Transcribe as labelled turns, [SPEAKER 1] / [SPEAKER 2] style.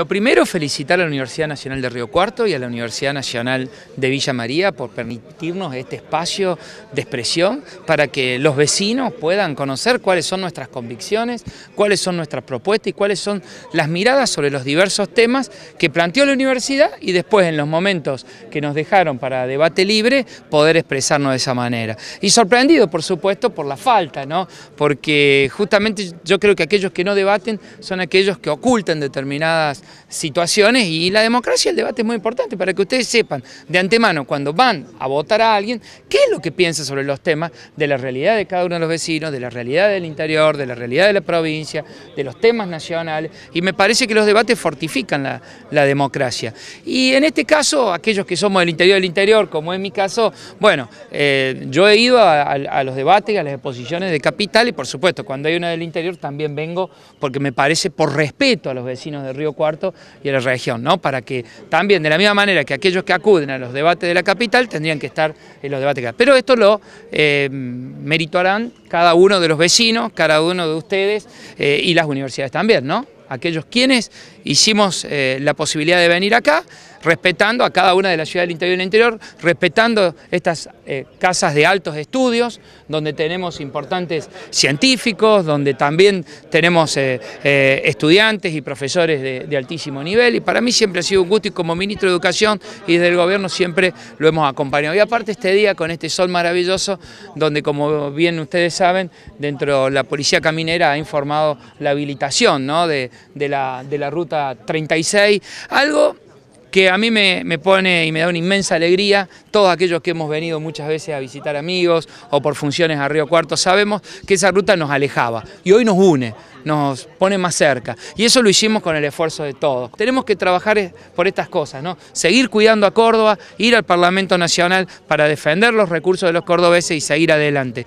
[SPEAKER 1] Lo primero, felicitar a la Universidad Nacional de Río Cuarto y a la Universidad Nacional de Villa María por permitirnos este espacio de expresión para que los vecinos puedan conocer cuáles son nuestras convicciones, cuáles son nuestras propuestas y cuáles son las miradas sobre los diversos temas que planteó la universidad y después en los momentos que nos dejaron para debate libre poder expresarnos de esa manera. Y sorprendido, por supuesto, por la falta, ¿no? porque justamente yo creo que aquellos que no debaten son aquellos que ocultan determinadas situaciones y la democracia, el debate es muy importante para que ustedes sepan de antemano cuando van a votar a alguien qué es lo que piensa sobre los temas de la realidad de cada uno de los vecinos, de la realidad del interior, de la realidad de la provincia, de los temas nacionales y me parece que los debates fortifican la, democracia. Y en este caso, aquellos que somos del interior del interior, como en mi caso, bueno, eh, yo he ido a, a los debates, a las exposiciones de Capital y por supuesto cuando hay una del interior también vengo porque me parece por respeto a los vecinos de Río Cuarto y a la región, ¿no? para que también, de la misma manera que aquellos que acuden a los debates de la capital, tendrían que estar en los debates. Pero esto lo eh, meritarán cada uno de los vecinos, cada uno de ustedes eh, y las universidades también, ¿no? aquellos quienes hicimos eh, la posibilidad de venir acá, respetando a cada una de las ciudades del interior y del interior, respetando estas eh, casas de altos estudios, donde tenemos importantes científicos, donde también tenemos eh, estudiantes y profesores de, altísimo nivel, y para mí siempre ha sido un gusto y como ministro de Educación y desde el gobierno siempre lo hemos acompañado. Y aparte este día con este sol maravilloso, donde como bien ustedes saben, dentro de la Policía Caminera ha informado la habilitación de, de la, ruta 36, algo que a mí me, me, pone y me da una inmensa alegría, todos aquellos que hemos venido muchas veces a visitar amigos o por funciones a Río Cuarto, sabemos que esa ruta nos alejaba y hoy nos une, nos pone más cerca y eso lo hicimos con el esfuerzo de todos. Tenemos que trabajar por estas cosas, ¿no? seguir cuidando a Córdoba, ir al Parlamento Nacional para defender los recursos de los cordobeses y seguir adelante.